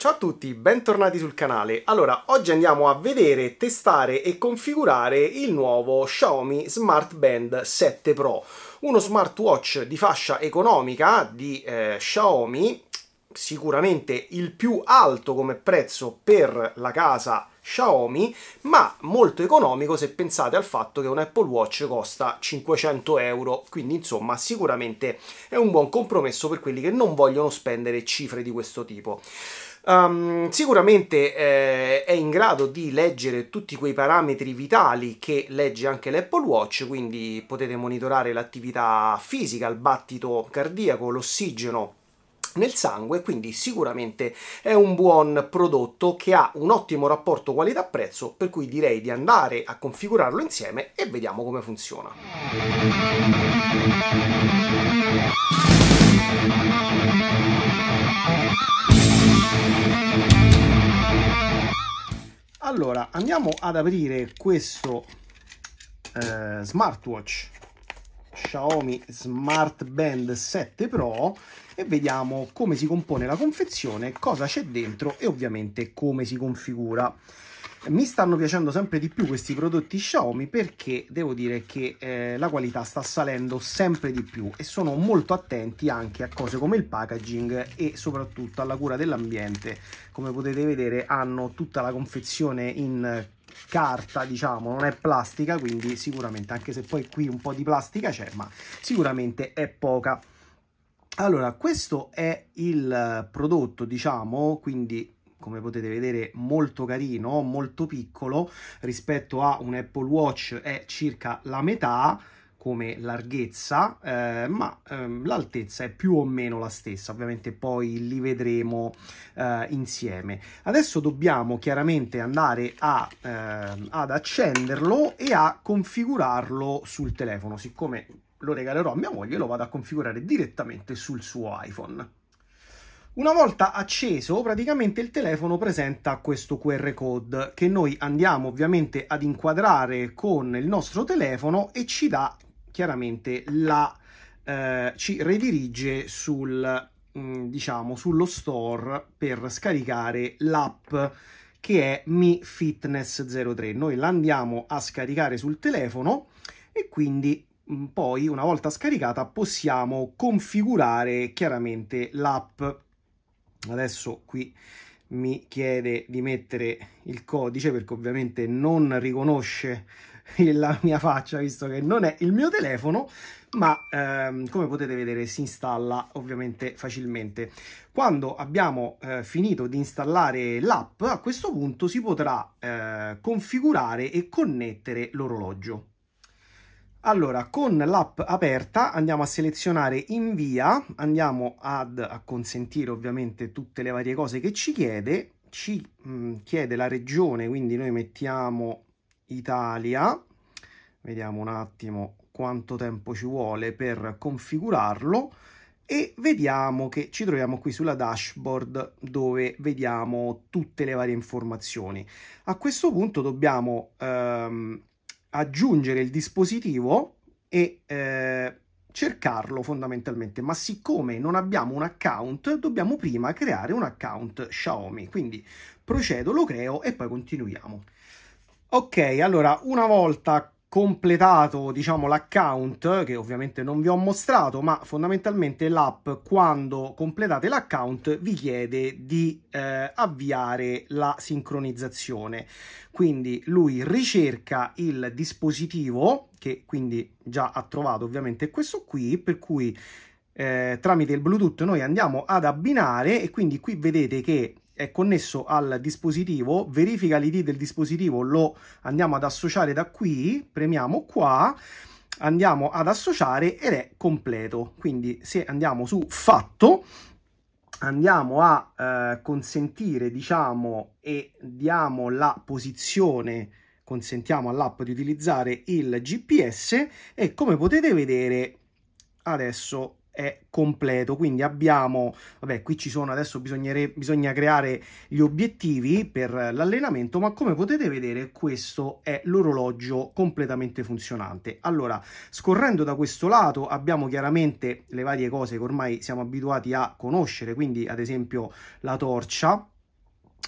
Ciao a tutti, bentornati sul canale. Allora, oggi andiamo a vedere, testare e configurare il nuovo Xiaomi Smart Band 7 Pro, uno smartwatch di fascia economica di eh, Xiaomi, sicuramente il più alto come prezzo per la casa Xiaomi, ma molto economico se pensate al fatto che un Apple Watch costa 500 euro, quindi insomma sicuramente è un buon compromesso per quelli che non vogliono spendere cifre di questo tipo. Um, sicuramente eh, è in grado di leggere tutti quei parametri vitali che legge anche l'Apple Watch, quindi potete monitorare l'attività fisica, il battito cardiaco, l'ossigeno nel sangue, quindi sicuramente è un buon prodotto che ha un ottimo rapporto qualità-prezzo, per cui direi di andare a configurarlo insieme e vediamo come funziona. Allora, andiamo ad aprire questo eh, smartwatch Xiaomi Smart Band 7 Pro e vediamo come si compone la confezione, cosa c'è dentro e ovviamente come si configura mi stanno piacendo sempre di più questi prodotti Xiaomi perché devo dire che eh, la qualità sta salendo sempre di più e sono molto attenti anche a cose come il packaging e soprattutto alla cura dell'ambiente come potete vedere hanno tutta la confezione in carta diciamo non è plastica quindi sicuramente anche se poi qui un po' di plastica c'è ma sicuramente è poca allora questo è il prodotto diciamo quindi come potete vedere molto carino, molto piccolo, rispetto a un Apple Watch è circa la metà, come larghezza, eh, ma ehm, l'altezza è più o meno la stessa, ovviamente poi li vedremo eh, insieme. Adesso dobbiamo chiaramente andare a, eh, ad accenderlo e a configurarlo sul telefono, siccome lo regalerò a mia moglie lo vado a configurare direttamente sul suo iPhone. Una volta acceso, praticamente il telefono presenta questo QR code che noi andiamo ovviamente ad inquadrare con il nostro telefono e ci dà chiaramente la eh, ci redirige sul mm, diciamo sullo store per scaricare l'app che è Mi Fitness 03. Noi l'andiamo a scaricare sul telefono e quindi mm, poi una volta scaricata possiamo configurare chiaramente l'app adesso qui mi chiede di mettere il codice perché ovviamente non riconosce la mia faccia visto che non è il mio telefono ma ehm, come potete vedere si installa ovviamente facilmente quando abbiamo eh, finito di installare l'app a questo punto si potrà eh, configurare e connettere l'orologio allora, con l'app aperta andiamo a selezionare invia, andiamo ad a consentire ovviamente tutte le varie cose che ci chiede, ci mh, mm, chiede la regione, quindi noi mettiamo Italia, vediamo un attimo quanto tempo ci vuole per configurarlo e vediamo che ci troviamo qui sulla dashboard dove vediamo tutte le varie informazioni. A questo punto dobbiamo ehm, aggiungere il dispositivo e eh, cercarlo fondamentalmente, ma siccome non abbiamo un account, dobbiamo prima creare un account Xiaomi, quindi procedo, lo creo e poi continuiamo. Ok, allora una volta completato diciamo l'account che ovviamente non vi ho mostrato ma fondamentalmente l'app quando completate l'account vi chiede di eh, avviare la sincronizzazione quindi lui ricerca il dispositivo che quindi già ha trovato ovviamente questo qui per cui eh, tramite il bluetooth noi andiamo ad abbinare e quindi qui vedete che è connesso al dispositivo, verifica l'ID del dispositivo, lo andiamo ad associare da qui, premiamo qua, andiamo ad associare ed è completo. Quindi se andiamo su fatto, andiamo a eh, consentire, diciamo, e diamo la posizione consentiamo all'app di utilizzare il GPS e come potete vedere adesso è completo. Quindi abbiamo, vabbè, qui ci sono adesso bisognere, bisogna creare gli obiettivi per l'allenamento, ma come potete vedere questo è l'orologio completamente funzionante. Allora, scorrendo da questo lato abbiamo chiaramente le varie cose che ormai siamo abituati a conoscere, quindi ad esempio la torcia,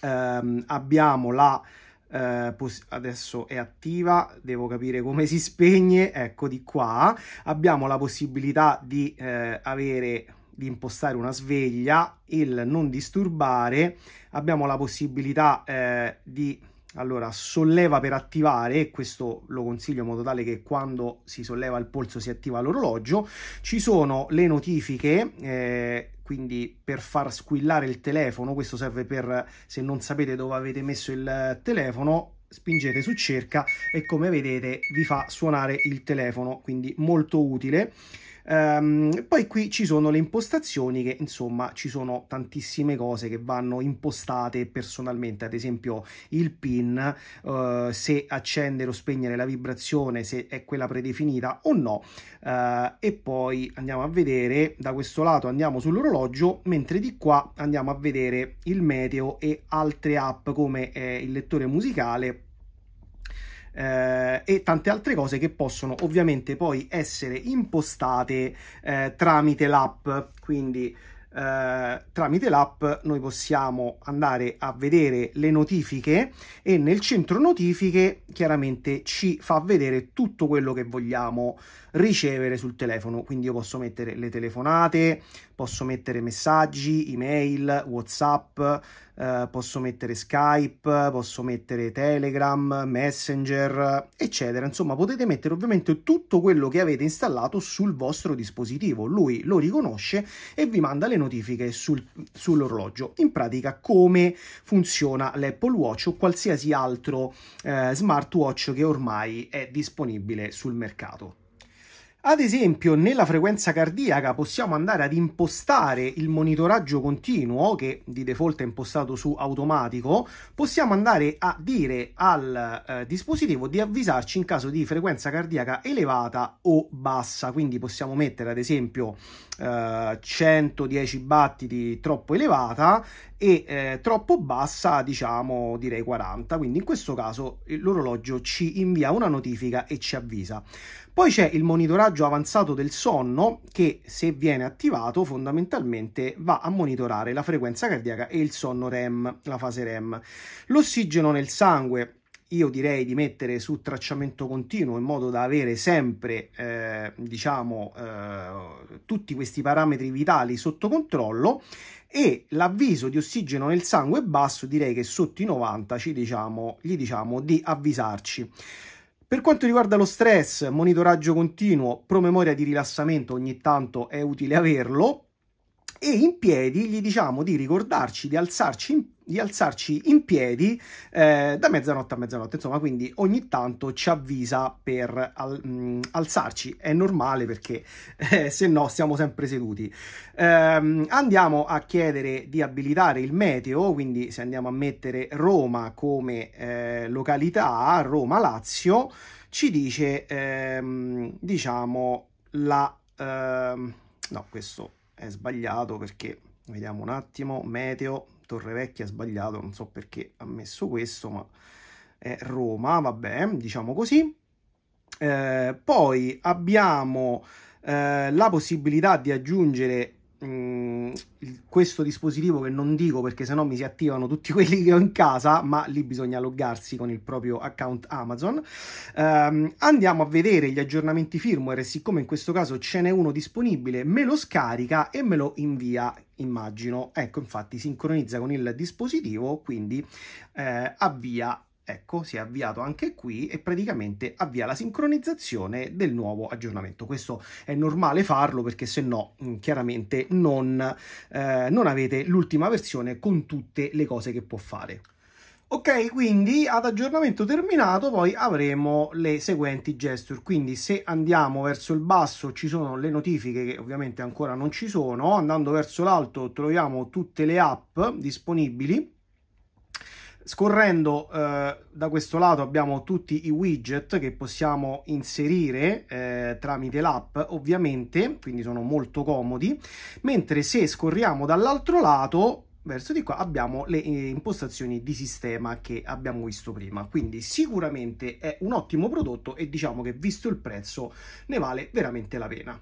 ehm, abbiamo la eh, adesso è attiva, devo capire come si spegne, ecco di qua, abbiamo la possibilità di eh, avere di impostare una sveglia, il non disturbare, abbiamo la possibilità eh, di allora, solleva per attivare, questo lo consiglio in modo tale che quando si solleva il polso si attiva l'orologio, ci sono le notifiche, eh, quindi per far squillare il telefono, questo serve per se non sapete dove avete messo il telefono, spingete su cerca e come vedete vi fa suonare il telefono, quindi molto utile. Um, poi qui ci sono le impostazioni che insomma ci sono tantissime cose che vanno impostate personalmente, ad esempio il pin, uh, se accendere o spegnere la vibrazione, se è quella predefinita o no. Uh, e poi andiamo a vedere, da questo lato andiamo sull'orologio, mentre di qua andiamo a vedere il meteo e altre app come eh, il lettore musicale eh, e tante altre cose che possono ovviamente poi essere impostate eh, tramite l'app. Quindi eh, tramite l'app noi possiamo andare a vedere le notifiche e nel centro notifiche chiaramente ci fa vedere tutto quello che vogliamo ricevere sul telefono. Quindi io posso mettere le telefonate, posso mettere messaggi, email, WhatsApp, eh, posso mettere Skype, posso mettere Telegram, Messenger, eccetera. Insomma, potete mettere ovviamente tutto quello che avete installato sul vostro dispositivo. Lui lo riconosce e vi manda le notifiche sul, sull'orologio. In pratica, come funziona l'Apple Watch o qualsiasi altro eh, smartwatch che ormai è disponibile sul mercato. Ad esempio, nella frequenza cardiaca possiamo andare ad impostare il monitoraggio continuo, che di default è impostato su automatico, possiamo andare a dire al eh, dispositivo di avvisarci in caso di frequenza cardiaca elevata o bassa, quindi possiamo mettere ad esempio eh, 110 battiti troppo elevata e eh, troppo bassa, diciamo direi 40, quindi in questo caso l'orologio ci invia una notifica e ci avvisa. Poi c'è il monitoraggio avanzato del sonno che se viene attivato fondamentalmente va a monitorare la frequenza cardiaca e il sonno REM, la fase REM. L'ossigeno nel sangue io direi di mettere su tracciamento continuo in modo da avere sempre eh, diciamo eh, tutti questi parametri vitali sotto controllo e l'avviso di ossigeno nel sangue basso direi che sotto i 90 ci diciamo, gli diciamo di avvisarci per quanto riguarda lo stress, monitoraggio continuo, promemoria di rilassamento ogni tanto è utile averlo e in piedi gli diciamo di ricordarci di alzarci in di alzarci in piedi eh, da mezzanotte a mezzanotte, insomma, quindi ogni tanto ci avvisa per al, mh, mm, alzarci, è normale perché eh, se no siamo sempre seduti. Eh, andiamo a chiedere di abilitare il meteo, quindi se andiamo a mettere Roma come eh, località, Roma-Lazio, ci dice, ehm, diciamo, la... Ehm, no, questo è sbagliato perché vediamo un attimo, meteo, Torrevecchia ha sbagliato, non so perché ha messo questo, ma è Roma, vabbè, diciamo così. Eh, poi abbiamo eh, la possibilità di aggiungere mh, mm, questo dispositivo che non dico perché sennò mi si attivano tutti quelli che ho in casa, ma lì bisogna loggarsi con il proprio account Amazon. Um, andiamo a vedere gli aggiornamenti firmware e siccome in questo caso ce n'è uno disponibile, me lo scarica e me lo invia immagino. Ecco, infatti sincronizza con il dispositivo, quindi eh, avvia Ecco, si è avviato anche qui e praticamente avvia la sincronizzazione del nuovo aggiornamento. Questo è normale farlo perché se no mm, chiaramente non, eh, non avete l'ultima versione con tutte le cose che può fare. Ok, quindi ad aggiornamento terminato poi avremo le seguenti gesture, quindi se andiamo verso il basso ci sono le notifiche che ovviamente ancora non ci sono, andando verso l'alto troviamo tutte le app disponibili, Scorrendo eh, da questo lato abbiamo tutti i widget che possiamo inserire eh, tramite l'app ovviamente, quindi sono molto comodi, mentre se scorriamo dall'altro lato verso di qua abbiamo le eh, impostazioni di sistema che abbiamo visto prima quindi sicuramente è un ottimo prodotto e diciamo che visto il prezzo ne vale veramente la pena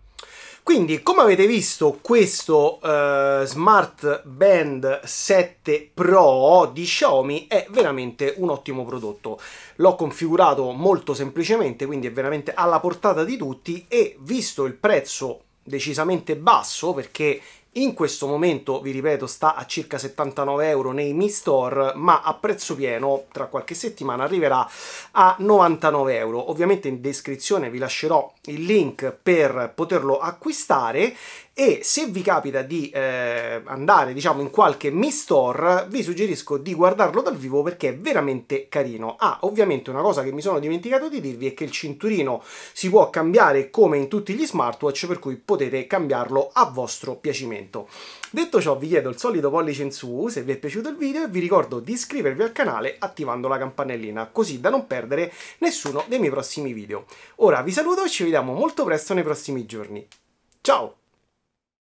quindi come avete visto questo eh, Smart Band 7 Pro di Xiaomi è veramente un ottimo prodotto l'ho configurato molto semplicemente quindi è veramente alla portata di tutti e visto il prezzo decisamente basso perché in questo momento, vi ripeto, sta a circa 79 euro nei Mi Store, ma a prezzo pieno tra qualche settimana arriverà a 99 euro. Ovviamente in descrizione vi lascerò il link per poterlo acquistare e se vi capita di eh, andare diciamo in qualche Mi Store vi suggerisco di guardarlo dal vivo perché è veramente carino. Ah, ovviamente una cosa che mi sono dimenticato di dirvi è che il cinturino si può cambiare come in tutti gli smartwatch per cui potete cambiarlo a vostro piacimento. Detto ciò vi chiedo il solito pollice in su se vi è piaciuto il video e vi ricordo di iscrivervi al canale attivando la campanellina così da non perdere nessuno dei miei prossimi video. Ora vi saluto e ci vediamo molto presto nei prossimi giorni. Ciao!